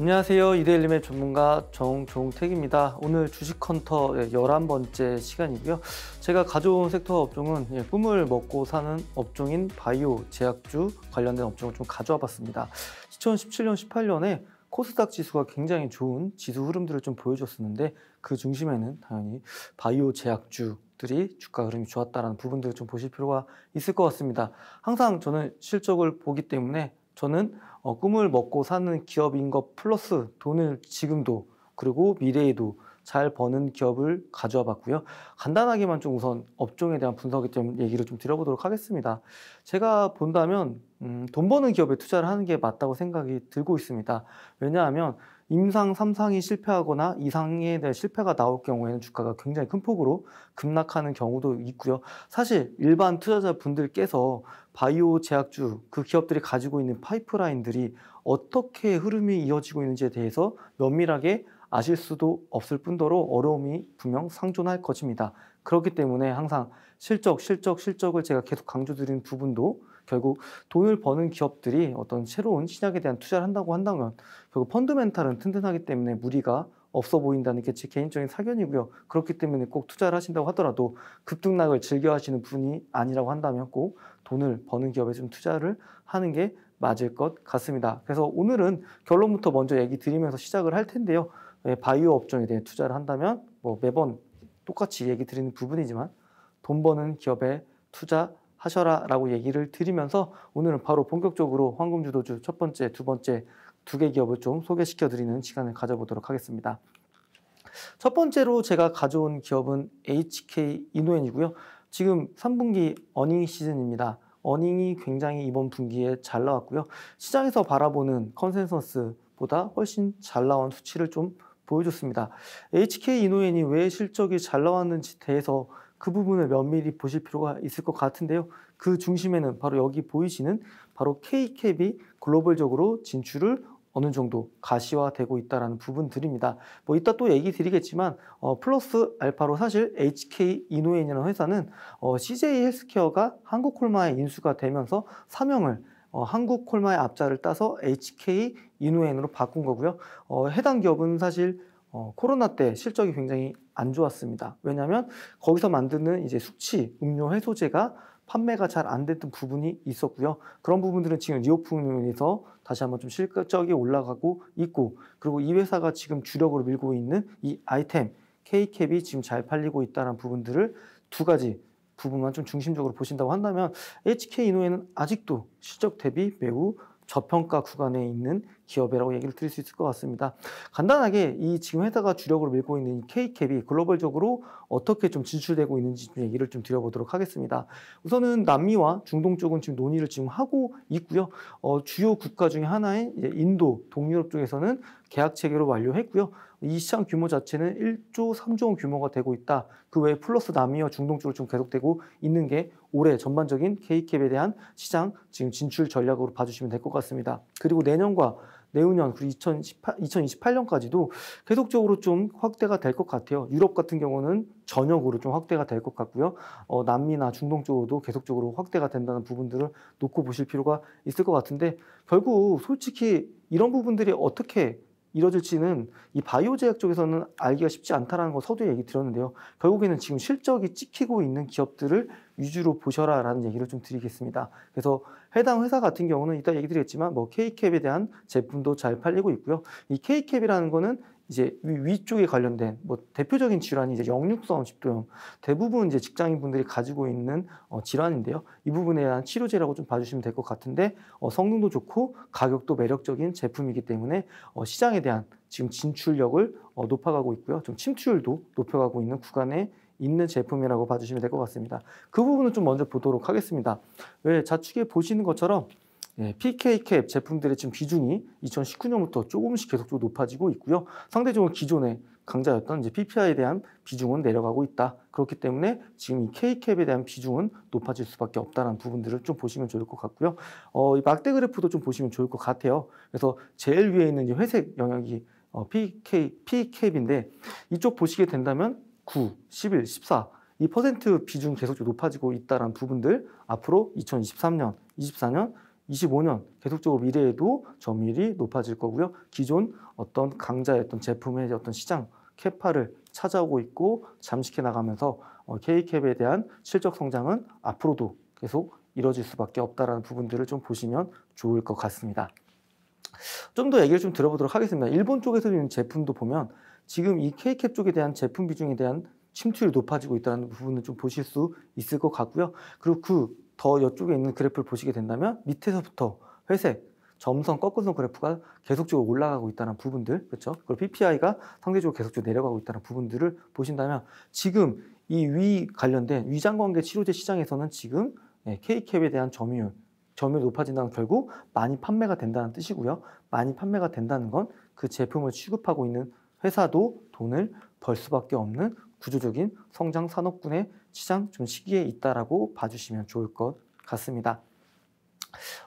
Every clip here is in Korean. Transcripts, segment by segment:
안녕하세요. 이데일리맵 전문가 정종택입니다. 오늘 주식헌터 11번째 시간이고요. 제가 가져온 섹터 업종은 예, 꿈을 먹고 사는 업종인 바이오, 제약주 관련된 업종을 좀 가져와 봤습니다. 2017년, 18년에 코스닥 지수가 굉장히 좋은 지수 흐름들을 좀 보여줬었는데 그 중심에는 당연히 바이오 제약주들이 주가 흐름이 좋았다라는 부분들을 좀 보실 필요가 있을 것 같습니다. 항상 저는 실적을 보기 때문에 저는 어, 꿈을 먹고 사는 기업인 것 플러스 돈을 지금도 그리고 미래에도 잘 버는 기업을 가져와 봤고요. 간단하게만 좀 우선 업종에 대한 분석에 좀 얘기를 좀 드려보도록 하겠습니다. 제가 본다면 음, 돈 버는 기업에 투자를 하는 게 맞다고 생각이 들고 있습니다. 왜냐하면 임상 3상이 실패하거나 이상에 대한 실패가 나올 경우에는 주가가 굉장히 큰 폭으로 급락하는 경우도 있고요. 사실 일반 투자자분들께서 바이오 제약주 그 기업들이 가지고 있는 파이프라인들이 어떻게 흐름이 이어지고 있는지에 대해서 면밀하게 아실 수도 없을 뿐더러 어려움이 분명 상존할 것입니다. 그렇기 때문에 항상 실적, 실적, 실적을 제가 계속 강조드린 부분도 결국 돈을 버는 기업들이 어떤 새로운 신약에 대한 투자를 한다고 한다면 결국 펀드멘탈은 튼튼하기 때문에 무리가 없어 보인다는 게 제 개인적인 사견이고요. 그렇기 때문에 꼭 투자를 하신다고 하더라도 급등락을 즐겨 하시는 분이 아니라고 한다면 꼭 돈을 버는 기업에 좀 투자를 하는 게 맞을 것 같습니다. 그래서 오늘은 결론부터 먼저 얘기 드리면서 시작을 할 텐데요. 예, 바이오 업종에 대해 투자를 한다면 뭐 매번 똑같이 얘기 드리는 부분이지만 돈 버는 기업에 투자 하셔라라고 얘기를 드리면서 오늘은 바로 본격적으로 황금 주도주 첫 번째, 두 번째 두 개 기업을 좀 소개시켜 드리는 시간을 가져보도록 하겠습니다. 첫 번째로 제가 가져온 기업은 HK 이노엔이고요. 지금 3분기 어닝 시즌입니다. 어닝이 굉장히 이번 분기에 잘 나왔고요. 시장에서 바라보는 컨센서스보다 훨씬 잘 나온 수치를 좀 보여줬습니다. HK 이노엔이 왜 실적이 잘 나왔는지 대해서 그 부분을 면밀히 보실 필요가 있을 것 같은데요. 그 중심에는 바로 여기 보이시는 바로 K캡이 글로벌적으로 진출을 어느 정도 가시화되고 있다는 부분들입니다. 뭐 이따 또 얘기 드리겠지만 어, 플러스 알파로 사실 HK 이노엔이라는 회사는 어, CJ 헬스케어가 한국콜마에 인수가 되면서 사명을 어, 한국콜마의 앞자를 따서 HK 이노엔으로 바꾼 거고요. 어, 해당 기업은 사실 어, 코로나 때 실적이 굉장히 안 좋았습니다. 왜냐하면 거기서 만드는 이제 숙취, 음료 해소제가 판매가 잘 안 됐던 부분이 있었고요. 그런 부분들은 지금 리오프닝에서 다시 한번 좀 실적이 올라가고 있고 그리고 이 회사가 지금 주력으로 밀고 있는 이 아이템 K캡이 지금 잘 팔리고 있다는 부분들을 두 가지 부분만 좀 중심적으로 보신다고 한다면 HK 이노에는 아직도 실적 대비 매우 저평가 구간에 있는 기업이라고 얘기를 드릴 수 있을 것 같습니다. 간단하게 이 지금 회사가 주력으로 밀고 있는 K캡이 글로벌적으로 어떻게 좀 진출되고 있는지 좀 얘기를 좀 드려보도록 하겠습니다. 우선은 남미와 중동 쪽은 지금 논의를 지금 하고 있고요. 어, 주요 국가 중에 하나인 인도, 동유럽 쪽에서는 계약 체계로 완료했고요. 이 시장 규모 자체는 1조 3조 원 규모가 되고 있다. 그 외에 플러스 남이어 중동쪽으로좀 계속되고 있는 게 올해 전반적인 K캡에 대한 시장 지금 진출 전략으로 봐주시면 될 것 같습니다. 그리고 내년과 내후년 그리고 2018, 2028년까지도 계속적으로 좀 확대가 될 것 같아요. 유럽 같은 경우는 전역으로 좀 확대가 될 것 같고요. 어, 남미나 중동 쪽으로도 계속적으로 확대가 된다는 부분들을 놓고 보실 필요가 있을 것 같은데 결국 솔직히 이런 부분들이 어떻게 이뤄질지는 이 바이오 제약 쪽에서는 알기가 쉽지 않다라는 거 서두에 얘기 드렸는데요. 결국에는 지금 실적이 찍히고 있는 기업들을 위주로 보셔라라는 얘기를 좀 드리겠습니다. 그래서 해당 회사 같은 경우는 이따 얘기 드렸지만 뭐 K캡에 대한 제품도 잘 팔리고 있고요. 이 K캡이라는 거는 이제 위쪽에 관련된 뭐 대표적인 질환이 이제 역류성 식도염 대부분 이제 직장인 분들이 가지고 있는 어 질환인데요. 이 부분에 대한 치료제라고 좀 봐주시면 될 것 같은데 어 성능도 좋고 가격도 매력적인 제품이기 때문에 어 시장에 대한 지금 진출력을 어 높아가고 있고요. 좀 침투율도 높여가고 있는 구간에 있는 제품이라고 봐주시면 될 것 같습니다. 그 부분은 좀 먼저 보도록 하겠습니다. 왜 자축에 보시는 것처럼 예, p k k 제품들의 지금 비중이 2019년부터 조금씩 계속 높아지고 있고요. 상대적으로 기존의 강자였던 이제 PPI에 대한 비중은 내려가고 있다. 그렇기 때문에 지금 이 K캡에 대한 비중은 높아질 수밖에 없다는 부분들을 좀 보시면 좋을 것 같고요. 어, 이 막대 그래프도 좀 보시면 좋을 것 같아요. 그래서 제일 위에 있는 이 회색 영역이 어, PK, P캡인데 이쪽 보시게 된다면 9, 11, 14, 이 퍼센트 비중 계속 높아지고 있다는 부분들 앞으로 2023년, 24년 25년 계속적으로 미래에도 점유율이 높아질 거고요. 기존 어떤 강자의 어떤 제품의 어떤 시장 캐파를 찾아오고 있고 잠식해 나가면서 어, K캡에 대한 실적 성장은 앞으로도 계속 이뤄질 수밖에 없다라는 부분들을 좀 보시면 좋을 것 같습니다. 좀 더 얘기를 좀 들어보도록 하겠습니다. 일본 쪽에서 있는 제품도 보면 지금 이 K캡 쪽에 대한 제품 비중에 대한 침투율이 높아지고 있다는 부분을 좀 보실 수 있을 것 같고요. 그리고 그 더옆쪽에 있는 그래프를 보시게 된다면 밑에서부터 회색, 점선, 꺾은 선 그래프가 계속적으로 올라가고 있다는 부분들, 그렇죠? 그리고 PPI가 상대적으로 계속적으로 내려가고 있다는 부분들을 보신다면 지금 이 위 관련된 위장관계 치료제 시장에서는 지금 예, K캡에 대한 점유율, 점유율이 높아진다는 결국 많이 판매가 된다는 뜻이고요. 많이 판매가 된다는 건 그 제품을 취급하고 있는 회사도 돈을 벌 수밖에 없는 구조적인 성장 산업군의 시장 좀 시기에 있다라고 봐주시면 좋을 것 같습니다.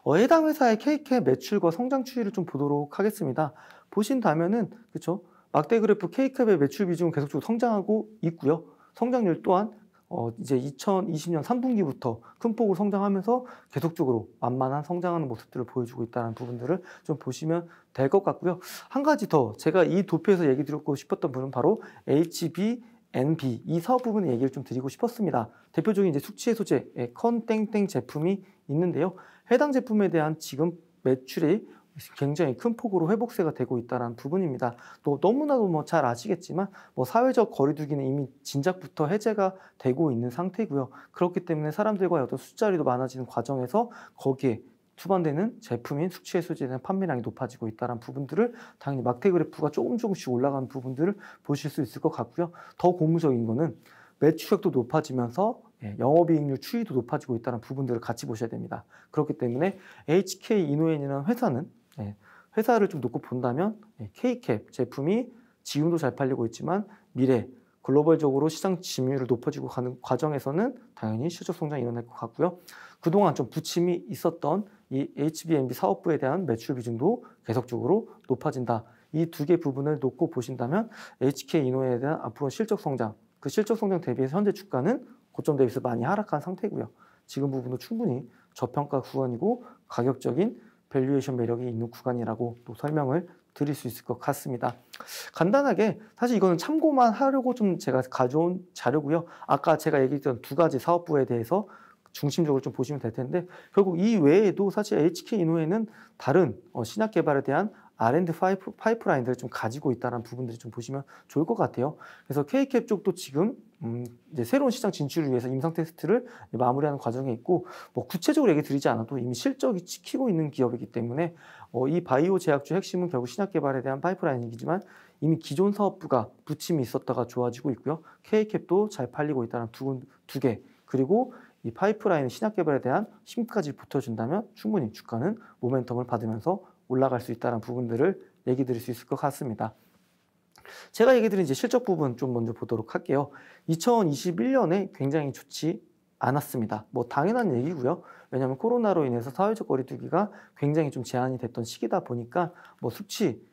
어, 해당 회사의 KK 매출과 성장 추이를 좀 보도록 하겠습니다. 보신다면은 그쵸 막대 그래프 K캡의 매출 비중은 계속적으로 성장하고 있고요. 성장률 또한 어, 이제 2020년 3분기부터 큰 폭으로 성장하면서 계속적으로 만만한 성장하는 모습들을 보여주고 있다는 부분들을 좀 보시면 될 것 같고요. 한 가지 더 제가 이 도표에서 얘기 드리고 싶었던 분은 바로 HB NB 이사 부분의 얘기를 좀 드리고 싶었습니다. 대표적인 이제 숙취 해소제 예, 컨땡땡 제품이 있는데요. 해당 제품에 대한 지금 매출이 굉장히 큰 폭으로 회복세가 되고 있다는 부분입니다. 또 너무나도 뭐 잘 아시겠지만 뭐 사회적 거리두기는 이미 진작부터 해제가 되고 있는 상태고요. 그렇기 때문에 사람들과의 어떤 숫자리도 많아지는 과정에서 거기에 수반되는 제품인 숙취해소제는 판매량이 높아지고 있다는 부분들을 당연히 막태 그래프가 조금 조금씩 올라가는 부분들을 보실 수 있을 것 같고요. 더 고무적인 거는 매출액도 높아지면서 예, 영업이익률 추이도 높아지고 있다는 부분들을 같이 보셔야 됩니다. 그렇기 때문에 HK 이노엔이라는 회사는 예, 회사를 좀 놓고 본다면 예, K캡 제품이 지금도 잘 팔리고 있지만 미래 글로벌적으로 시장 지유율을 높아지고 가는 과정에서는 당연히 실적 성장이 일어날 것 같고요. 그동안 좀 부침이 있었던 이 HBMB 사업부에 대한 매출 비중도 계속적으로 높아진다. 이 두 개 부분을 놓고 보신다면 HK 인호에 대한 앞으로 실적 성장, 그 실적 성장 대비해서 현재 주가는 고점 대비해서 많이 하락한 상태고요. 지금 부분도 충분히 저평가 구간이고 가격적인 밸류에이션 매력이 있는 구간이라고 또 설명을 드릴 수 있을 것 같습니다. 간단하게 사실 이거는 참고만 하려고 좀 제가 가져온 자료고요. 아까 제가 얘기했던 두 가지 사업부에 대해서 중심적으로 좀 보시면 될 텐데 결국 이 외에도 사실 HK 이노에는 다른 어, 신약 개발에 대한 R&D 파이프, 파이프라인들을 좀 가지고 있다는 부분들이 좀 보시면 좋을 것 같아요. 그래서 K캡 쪽도 지금 음, 이제 새로운 시장 진출을 위해서 임상 테스트를 마무리하는 과정에 있고 뭐 구체적으로 얘기 드리지 않아도 이미 실적이 찍히고 있는 기업이기 때문에 어, 이 바이오 제약주 핵심은 결국 신약 개발에 대한 파이프라인이지만 이미 기존 사업부가 부침이 있었다가 좋아지고 있고요. K캡도 잘 팔리고 있다는 두, 두 개. 그리고 이 파이프라인 신약 개발에 대한 힘까지 붙어준다면 충분히 주가는 모멘텀을 받으면서 올라갈 수 있다는 부분들을 얘기 드릴 수 있을 것 같습니다. 제가 얘기 드린 이제 실적 부분 좀 먼저 보도록 할게요. 2021년에 굉장히 좋지 않았습니다. 뭐 당연한 얘기고요. 왜냐하면 코로나로 인해서 사회적 거리두기가 굉장히 좀 제한이 됐던 시기다 보니까 뭐 수치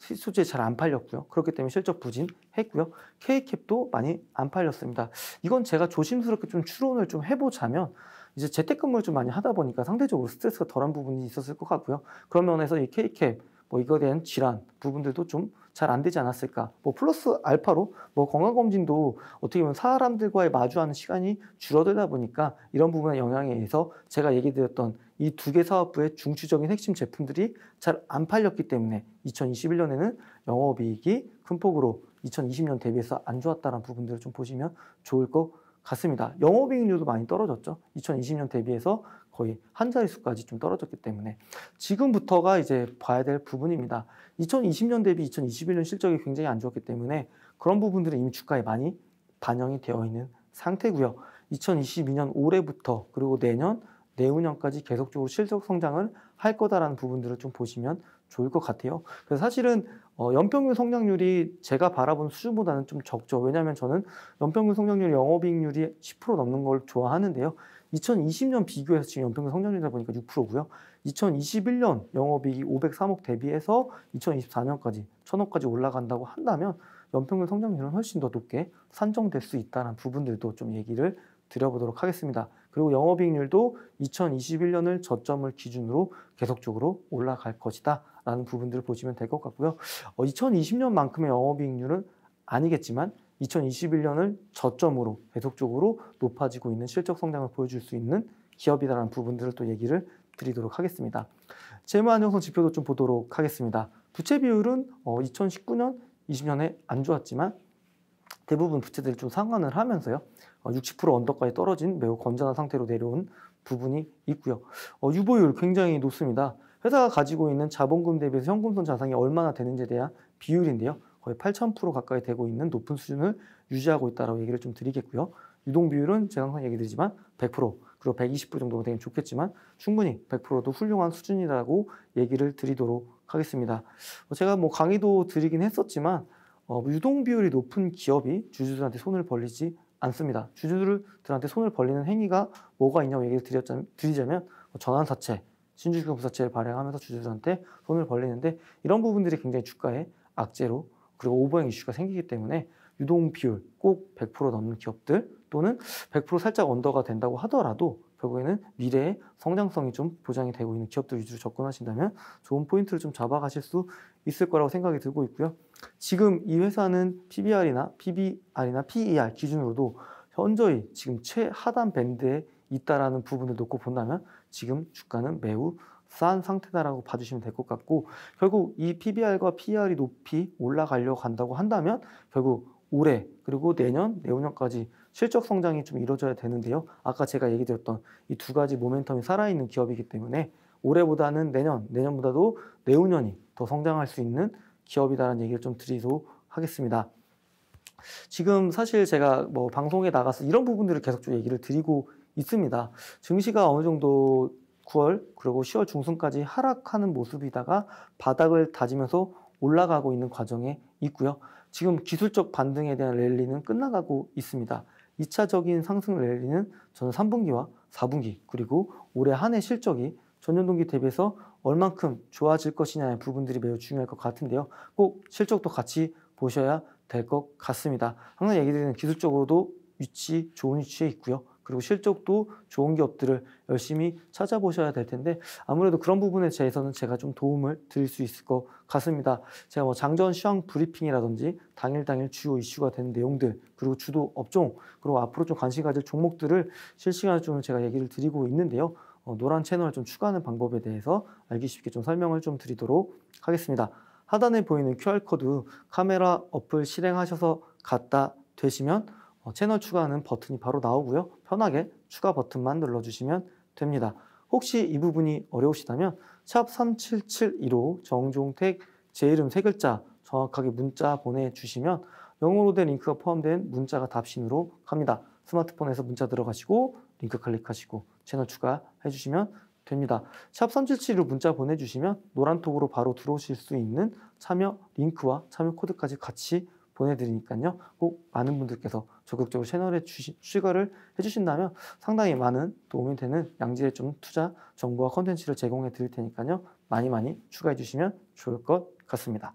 수주잘안 팔렸고요. 그렇기 때문에 실적 부진했고요. K캡도 많이 안 팔렸습니다. 이건 제가 조심스럽게 좀 추론을 좀 해보자면 이제 재택근무를 좀 많이 하다 보니까 상대적으로 스트레스가 덜한 부분이 있었을 것 같고요. 그런 면에서 이 K캡 뭐 이거에 대한 질환 부분들도 좀 잘안 되지 않았을까. 뭐 플러스 알파로 뭐 건강검진도 어떻게 보면 사람들과의 마주하는 시간이 줄어들다 보니까 이런 부분의 영향에 의해서 제가 얘기 드렸던 이 두 개 사업부의 중추적인 핵심 제품들이 잘 안 팔렸기 때문에 2021년에는 영업이익이 큰 폭으로 2020년 대비해서 안 좋았다는 부분들을 좀 보시면 좋을 것 같습니다. 영업이익률도 많이 떨어졌죠. 2020년 대비해서 거의 한 자릿수까지 좀 떨어졌기 때문에 지금부터가 이제 봐야 될 부분입니다. 2020년 대비 2021년 실적이 굉장히 안 좋았기 때문에 그런 부분들은 이미 주가에 많이 반영이 되어 있는 상태고요. 2022년 올해부터 그리고 내년 내후년까지 계속적으로 실적 성장을 할 거다라는 부분들을 좀 보시면 좋을 것 같아요. 그래서 사실은 어, 연평균 성장률이 제가 바라본 수준보다는 좀 적죠. 왜냐하면 저는 연평균 성장률 영업이익률이 10% 넘는 걸 좋아하는데요. 2020년 비교해서 지금 연평균 성장률이다 보니까 6%고요. 2021년 영업이익이 503억 대비해서 2024년까지 1000억까지 올라간다고 한다면 연평균 성장률은 훨씬 더 높게 산정될 수 있다는 부분들도 좀 얘기를 드려보도록 하겠습니다. 그리고 영업이익률도 2021년을 저점을 기준으로 계속적으로 올라갈 것이다 라는 부분들을 보시면 될 것 같고요. 2020년만큼의 어, 영업이익률은 아니겠지만 2021년을 저점으로 계속적으로 높아지고 있는 실적 성장을 보여줄 수 있는 기업이다라는 부분들을 또 얘기를 드리도록 하겠습니다. 재무 안정성 지표도 좀 보도록 하겠습니다. 부채 비율은 2019년, 어, 20년에 안 좋았지만 대부분 부채들이 좀 상환을 하면서요. 60%언덕까지 어, 떨어진 매우 건전한 상태로 내려온 부분이 있고요. 어, 유보율 굉장히 높습니다. 회사가 가지고 있는 자본금 대비해서 현금성 자산이 얼마나 되는지에 대한 비율인데요. 거의 8,000% 가까이 되고 있는 높은 수준을 유지하고 있다라고 얘기를 좀 드리겠고요. 유동 비율은 제가 항상 얘기 드리지만 100% 그리고 120%정도가 되긴 좋겠지만 충분히 100%도 훌륭한 수준이라고 얘기를 드리도록 하겠습니다. 어, 제가 뭐 강의도 드리긴 했었지만 어, 뭐 유동 비율이 높은 기업이 주주들한테 손을 벌리지 않습니다. 주주들한테 손을 벌리는 행위가 뭐가 있냐고 얘기를 드리자면 뭐 전환사채, 신주주금사채를 발행하면서 주주들한테 손을 벌리는데 이런 부분들이 굉장히 주가에 악재로 그리고 오버행 이슈가 생기기 때문에 유동 비율 꼭 100% 넘는 기업들 또는 100% 살짝 언더가 된다고 하더라도 결국에는 미래의 성장성이 좀 보장이 되고 있는 기업들 위주로 접근하신다면 좋은 포인트를 좀 잡아가실 수 있을 거라고 생각이 들고 있고요. 지금 이 회사는 PBR이나 PBR이나 PER 기준으로도 현저히 지금 최하단 밴드에 있다라는 부분을 놓고 본다면 지금 주가는 매우 싼 상태다라고 봐주시면 될 것 같고 결국 이 PBR과 PER이 높이 올라가려고 한다고 한다면 결국 올해 그리고 내년 내후년까지 실적 성장이 좀 이루어져야 되는데요. 아까 제가 얘기 드렸던 이 두 가지 모멘텀이 살아있는 기업이기 때문에 올해보다는 내년, 내년보다도 내후년이 더 성장할 수 있는 기업이다라는 얘기를 좀 드리도록 하겠습니다. 지금 사실 제가 뭐 방송에 나가서 이런 부분들을 계속 좀 얘기를 드리고 있습니다. 증시가 어느 정도 9월 그리고 10월 중순까지 하락하는 모습이다가 바닥을 다지면서 올라가고 있는 과정에 있고요. 지금 기술적 반등에 대한 랠리는 끝나가고 있습니다. 2차적인 상승 랠리는 저는 3분기와 4분기 그리고 올해 한 해 실적이 전년 동기 대비해서 얼만큼 좋아질 것이냐의 부분들이 매우 중요할 것 같은데요. 꼭 실적도 같이 보셔야 될 것 같습니다. 항상 얘기 드리는 기술적으로도 위치 좋은 위치에 있고요. 그리고 실적도 좋은 기업들을 열심히 찾아보셔야 될 텐데 아무래도 그런 부분에 대해서는 제가 좀 도움을 드릴 수 있을 것 같습니다. 제가 뭐 장전 시황 브리핑이라든지 당일 당일 주요 이슈가 되는 내용들 그리고 주도 업종 그리고 앞으로 좀 관심 가질 종목들을 실시간으로 제가 얘기를 드리고 있는데요. 어, 노란 채널 좀 추가하는 방법에 대해서 알기 쉽게 좀 설명을 좀 드리도록 하겠습니다. 하단에 보이는 QR코드 카메라 어플 실행하셔서 갖다 되시면 어, 채널 추가하는 버튼이 바로 나오고요. 편하게 추가 버튼만 눌러주시면 됩니다. 혹시 이 부분이 어려우시다면 샵3 7 7 2로 정종택 제 이름 세 글자 정확하게 문자 보내주시면 영어로 된 링크가 포함된 문자가 답신으로 갑니다. 스마트폰에서 문자 들어가시고 링크 클릭하시고 채널 추가해 주시면 됩니다. 샵3 7 7 2로 문자 보내주시면 노란톡으로 바로 들어오실 수 있는 참여 링크와 참여 코드까지 같이 보내드리니까요. 꼭 많은 분들께서 적극적으로 채널에 주시, 추가를 해주신다면 상당히 많은 도움이 되는 양질의 좀 투자 정보와 컨텐츠를 제공해 드릴 테니까요. 많이 많이 추가해 주시면 좋을 것 같습니다.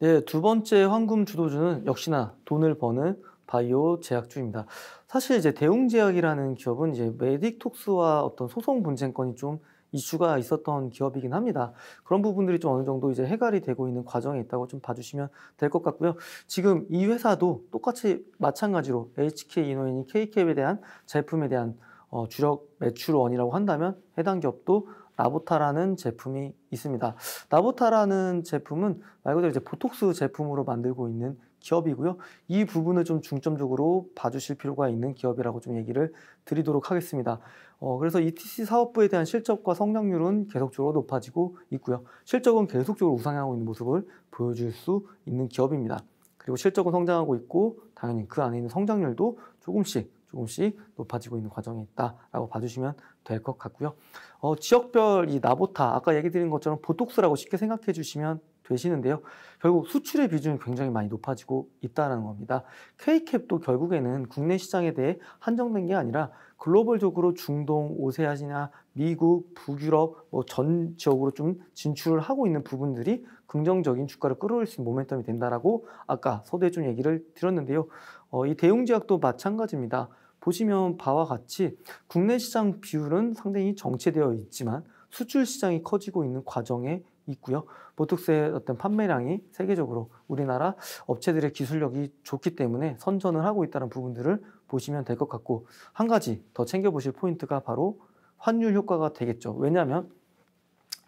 네, 두 번째 황금 주도주는 역시나 돈을 버는 바이오 제약주입니다. 사실 이제 대웅제약이라는 기업은 이제 메딕톡스와 어떤 소송 분쟁건이 좀 이슈가 있었던 기업이긴 합니다. 그런 부분들이 좀 어느 정도 이제 해결이 되고 있는 과정에 있다고 좀 봐주시면 될 것 같고요. 지금 이 회사도 똑같이 마찬가지로 HK 이노인이 KK에 대한 제품에 대한 어, 주력 매출원이라고 한다면 해당 기업도 나보타라는 제품이 있습니다. 나보타라는 제품은 말 그대로 이제 보톡스 제품으로 만들고 있는 기업이고요. 이 부분을 좀 중점적으로 봐주실 필요가 있는 기업이라고 좀 얘기를 드리도록 하겠습니다. 어, 그래서 ETC 사업부에 대한 실적과 성장률은 계속적으로 높아지고 있고요. 실적은 계속적으로 우상향하고 있는 모습을 보여줄 수 있는 기업입니다. 그리고 실적은 성장하고 있고 당연히 그 안에 있는 성장률도 조금씩 조금씩 높아지고 있는 과정이 있다라고 봐주시면 될 것 같고요. 어, 지역별 이 나보타 아까 얘기 드린 것처럼 보톡스라고 쉽게 생각해 주시면 되시는데요. 결국 수출의 비중이 굉장히 많이 높아지고 있다는 겁니다. K캡도 결국에는 국내 시장에 대해 한정된 게 아니라 글로벌적으로 중동, 오세아시나 미국, 북유럽 뭐전 지역으로 좀 진출을 하고 있는 부분들이 긍정적인 주가를 끌어올 수 있는 모멘텀이 된다라고 아까 서두에 좀 얘기를 드렸는데요. 어, 이 대웅제약도 마찬가지입니다. 보시면 바와 같이 국내 시장 비율은 상당히 정체되어 있지만 수출 시장이 커지고 있는 과정에 있고요. 보톡스의 어떤 판매량이 세계적으로 우리나라 업체들의 기술력이 좋기 때문에 선전을 하고 있다는 부분들을 보시면 될 것 같고 한 가지 더 챙겨보실 포인트가 바로 환율 효과가 되겠죠. 왜냐하면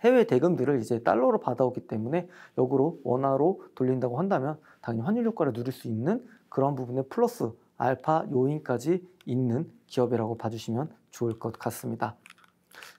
해외 대금들을 이제 달러로 받아오기 때문에 역으로 원화로 돌린다고 한다면 당연히 환율 효과를 누릴 수 있는 그런 부분에 플러스 알파 요인까지 있는 기업이라고 봐주시면 좋을 것 같습니다.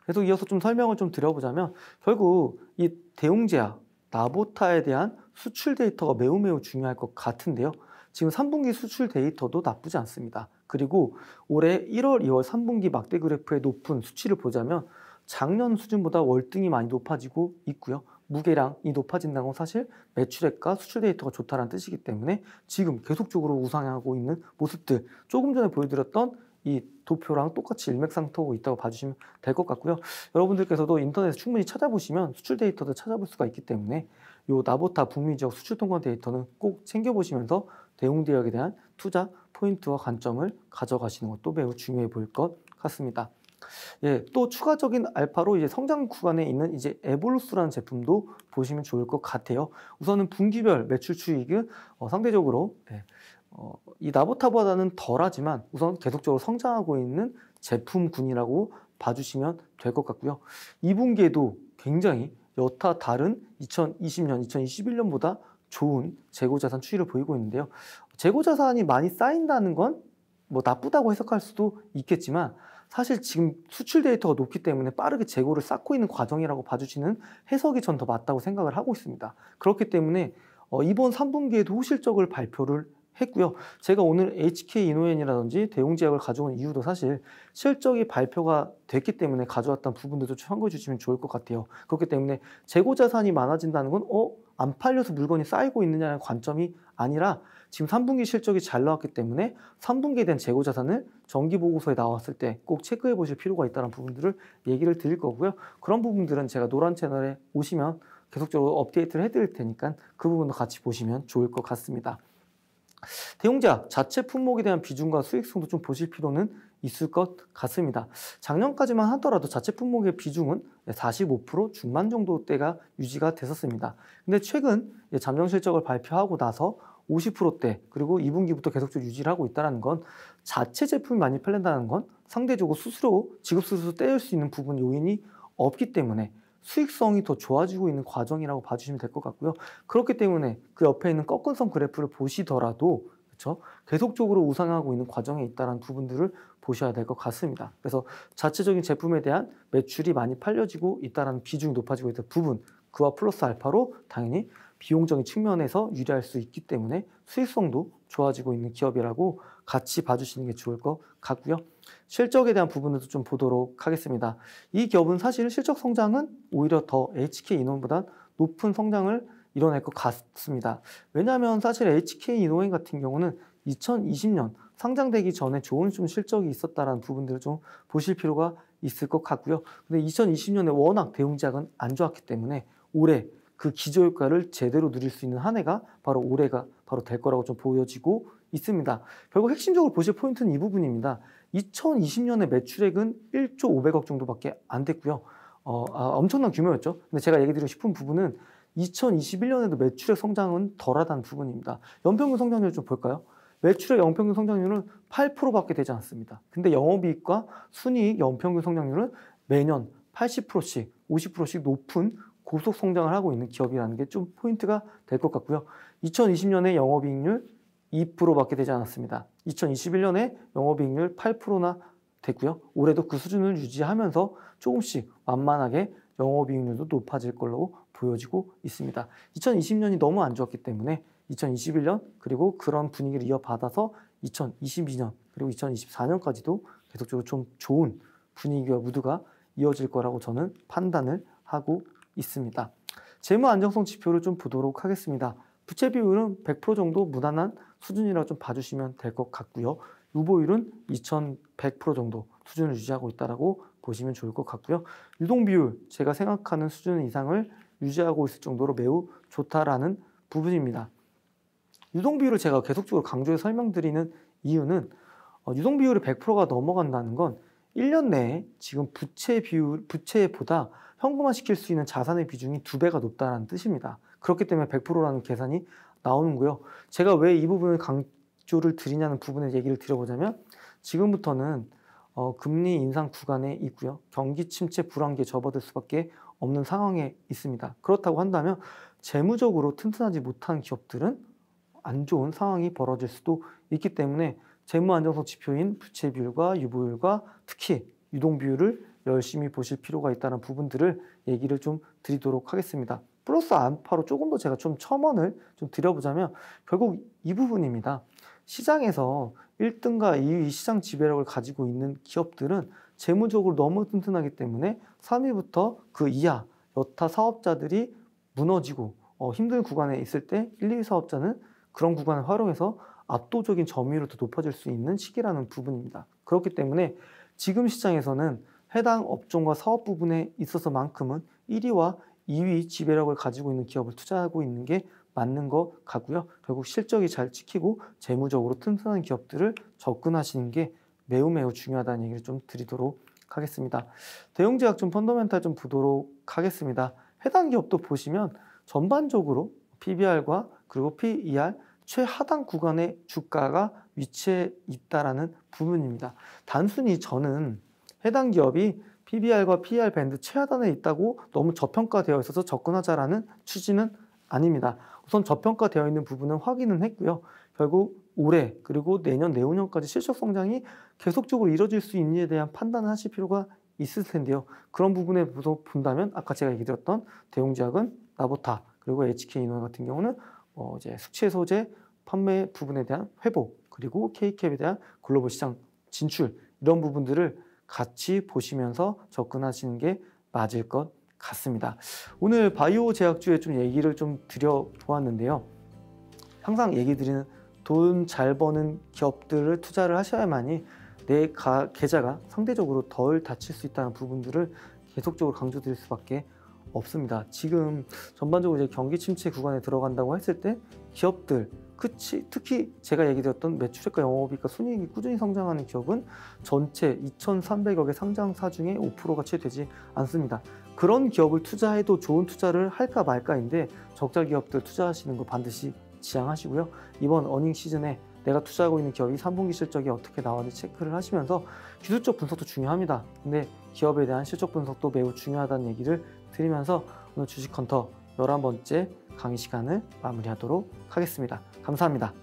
계속 이어서 좀 설명을 좀 드려보자면 결국 이대웅제약 나보타에 대한 수출 데이터가 매우 매우 중요할 것 같은데요. 지금 3분기 수출 데이터도 나쁘지 않습니다. 그리고 올해 1월, 2월 3분기 막대 그래프의 높은 수치를 보자면 작년 수준보다 월등히 많이 높아지고 있고요. 무게량이 높아진다는 건 사실 매출액과 수출 데이터가 좋다는 뜻이기 때문에 지금 계속적으로 우상향하고 있는 모습들 조금 전에 보여드렸던 이 도표랑 똑같이 일맥상통하고 있다고 봐주시면 될 것 같고요. 여러분들께서도 인터넷에 충분히 찾아보시면 수출 데이터도 찾아볼 수가 있기 때문에 이 나보타 북미 지역 수출 통관 데이터는 꼭 챙겨보시면서 대웅 대역에 대한 투자 포인트와 관점을 가져가시는 것도 매우 중요해 보일 것 같습니다. 예, 또 추가적인 알파로 이제 성장 구간에 있는 이제 에볼루스라는 제품도 보시면 좋을 것 같아요. 우선은 분기별 매출 추이익은 어, 상대적으로 예, 어, 이 나보타보다는 덜하지만 우선 계속적으로 성장하고 있는 제품군이라고 봐주시면 될 것 같고요. 2분기에도 굉장히 여타 다른 2020년, 2021년보다 좋은 재고자산 추이를 보이고 있는데요. 재고자산이 많이 쌓인다는 건 뭐 나쁘다고 해석할 수도 있겠지만 사실 지금 수출 데이터가 높기 때문에 빠르게 재고를 쌓고 있는 과정이라고 봐주시는 해석이 전 더 맞다고 생각을 하고 있습니다. 그렇기 때문에 어, 이번 3분기에도 실적을 발표를 했고요. 제가 오늘 HK 이노엔이라든지 대웅제약을 가져온 이유도 사실 실적이 발표가 됐기 때문에 가져왔던 부분들도 참고해 주시면 좋을 것 같아요. 그렇기 때문에 재고 자산이 많아진다는 건 어? 안 팔려서 물건이 쌓이고 있느냐는 관점이 아니라 지금 3분기 실적이 잘 나왔기 때문에 3분기에 대한 재고 자산을 정기 보고서에 나왔을 때 꼭 체크해 보실 필요가 있다는 부분들을 얘기를 드릴 거고요. 그런 부분들은 제가 노란 채널에 오시면 계속적으로 업데이트를 해드릴 테니까 그 부분도 같이 보시면 좋을 것 같습니다. 대용자 자체 품목에 대한 비중과 수익성도 좀 보실 필요는 있을 것 같습니다. 작년까지만 하더라도 자체 품목의 비중은 45% 중반 정도대가 유지가 됐었습니다. 근데 최근 잠정 실적을 발표하고 나서 50%대 그리고 2분기부터 계속적으로 유지를 하고 있다는 건 자체 제품이 많이 팔린다는 건 상대적으로 수수료, 지급 수수료 떼줄 수 있는 부분 요인이 없기 때문에 수익성이 더 좋아지고 있는 과정이라고 봐주시면 될 것 같고요. 그렇기 때문에 그 옆에 있는 꺾은선 그래프를 보시더라도 그렇죠? 계속적으로 우상하고 있는 과정에 있다는 부분들을 보셔야 될 것 같습니다. 그래서 자체적인 제품에 대한 매출이 많이 팔려지고 있다는 비중이 높아지고 있는 부분 그와 플러스 알파로 당연히 비용적인 측면에서 유리할 수 있기 때문에 수익성도 좋아지고 있는 기업이라고 같이 봐주시는 게 좋을 것 같고요. 실적에 대한 부분에도 좀 보도록 하겠습니다. 이 기업은 사실 실적 성장은 오히려 더 HK 인원보다 높은 성장을 이뤄낼 것 같습니다. 왜냐하면 사실 HK 인호 같은 경우는 2020년 상장되기 전에 좋은 좀 실적이 있었다라는 부분들을 좀 보실 필요가 있을 것 같고요. 근데 2020년에 워낙 대웅작은 안 좋았기 때문에 올해 그 기저효과를 제대로 누릴 수 있는 한 해가 바로 올해가 바로 될 거라고 좀 보여지고 있습니다. 결국 핵심적으로 보실 포인트는 이 부분입니다. 2020년에 매출액은 1조 500억 정도밖에 안 됐고요. 어, 아, 엄청난 규모였죠. 근데 제가 얘기 드리고 싶은 부분은 2021년에도 매출액 성장은 덜하다는 부분입니다. 연평균 성장률 좀 볼까요? 매출액 연평균 성장률은 8%밖에 되지 않습니다. 근데 영업이익과 순이익 연평균 성장률은 매년 80%씩, 50%씩 높은 고속 성장을 하고 있는 기업이라는 게 좀 포인트가 될 것 같고요. 2020년에 영업이익률 2%밖에 되지 않았습니다. 2021년에 영업이익률 8%나 됐고요. 올해도 그 수준을 유지하면서 조금씩 완만하게 영업이익률도 높아질 걸로 보여지고 있습니다. 2020년이 너무 안 좋았기 때문에 2021년 그리고 그런 분위기를 이어받아서 2022년 그리고 2024년까지도 계속적으로 좀 좋은 분위기와 무드가 이어질 거라고 저는 판단을 하고 있습니다. 재무 안정성 지표를 좀 보도록 하겠습니다. 부채 비율은 100% 정도 무난한 수준이라고 좀 봐주시면 될 것 같고요. 유보율은 2100% 정도 수준을 유지하고 있다라고 보시면 좋을 것 같고요. 유동 비율 제가 생각하는 수준 이상을 유지하고 있을 정도로 매우 좋다라는 부분입니다. 유동 비율을 제가 계속적으로 강조해 설명드리는 이유는 어, 유동 비율이 100%가 넘어간다는 건 1년 내에 지금 부채 비율, 부채보다 현금화 시킬 수 있는 자산의 비중이 2 배가 높다는 뜻입니다. 그렇기 때문에 100%라는 계산이 나오는 거요. 제가 왜 이 부분을 강조를 드리냐는 부분에 얘기를 드려보자면 지금부터는 어, 금리 인상 구간에 있고요. 경기 침체 불안기에 접어들 수밖에 없는 상황에 있습니다. 그렇다고 한다면 재무적으로 튼튼하지 못한 기업들은 안 좋은 상황이 벌어질 수도 있기 때문에 재무안정성 지표인 부채 비율과 유보율과 특히 유동 비율을 열심히 보실 필요가 있다는 부분들을 얘기를 좀 드리도록 하겠습니다. 플러스 안파로 조금 더 제가 좀 첨언을 좀 드려보자면 결국 이 부분입니다. 시장에서 1등과 2위 시장 지배력을 가지고 있는 기업들은 재무적으로 너무 튼튼하기 때문에 3위부터 그 이하 여타 사업자들이 무너지고 어, 힘든 구간에 있을 때 1, 2위 사업자는 그런 구간을 활용해서 압도적인 점유율이 더 높아질 수 있는 시기라는 부분입니다. 그렇기 때문에 지금 시장에서는 해당 업종과 사업 부분에 있어서만큼은 1위와 2위 지배력을 가지고 있는 기업을 투자하고 있는 게 맞는 것 같고요. 결국 실적이 잘 찍히고 재무적으로 튼튼한 기업들을 접근하시는 게 매우 매우 중요하다는 얘기를 좀 드리도록 하겠습니다. 대형 제약 좀 펀더멘탈 좀 보도록 하겠습니다. 해당 기업도 보시면 전반적으로 PBR과 그리고 PER 최하단 구간의 주가가 위치해 있다라는 부분입니다. 단순히 저는 해당 기업이 PBR과 p e r 밴드 최하단에 있다고 너무 저평가되어 있어서 접근하자라는 취지는 아닙니다. 우선 저평가되어 있는 부분은 확인은 했고요. 결국 올해 그리고 내년 내후년까지 실적 성장이 계속적으로 이뤄질 수 있는지에 대한 판단을 하실 필요가 있을 텐데요. 그런 부분에 본다면 아까 제가 얘기 드렸던 대용제약은 나보타 그리고 HK인원 같은 경우는 어 이제 숙취 소재 판매 부분에 대한 회복 그리고 K캡에 대한 글로벌 시장 진출 이런 부분들을 같이 보시면서 접근하시는 게 맞을 것 같습니다. 오늘 바이오 제약주에 좀 얘기를 좀 드려보았는데요. 항상 얘기 드리는 돈 잘 버는 기업들을 투자를 하셔야만이 내 가, 계좌가 상대적으로 덜 다칠 수 있다는 부분들을 계속적으로 강조드릴 수밖에 없습니다. 지금 전반적으로 이제 경기 침체 구간에 들어간다고 했을 때 기업들 그치, 특히 제가 얘기드렸던 매출액과 영업이익과 순이익이 꾸준히 성장하는 기업은 전체 2,300억의 상장사 중에 5%가 채되지 않습니다. 그런 기업을 투자해도 좋은 투자를 할까 말까인데 적자 기업들 투자하시는 거 반드시 지양하시고요. 이번 어닝 시즌에 내가 투자하고 있는 기업이 3분기 실적이 어떻게 나왔는지 체크를 하시면서 기술적 분석도 중요합니다. 근데 기업에 대한 실적 분석도 매우 중요하다는 얘기를 드리면서 오늘 주식헌터 11번째 강의 시간을 마무리하도록 하겠습니다. 감사합니다.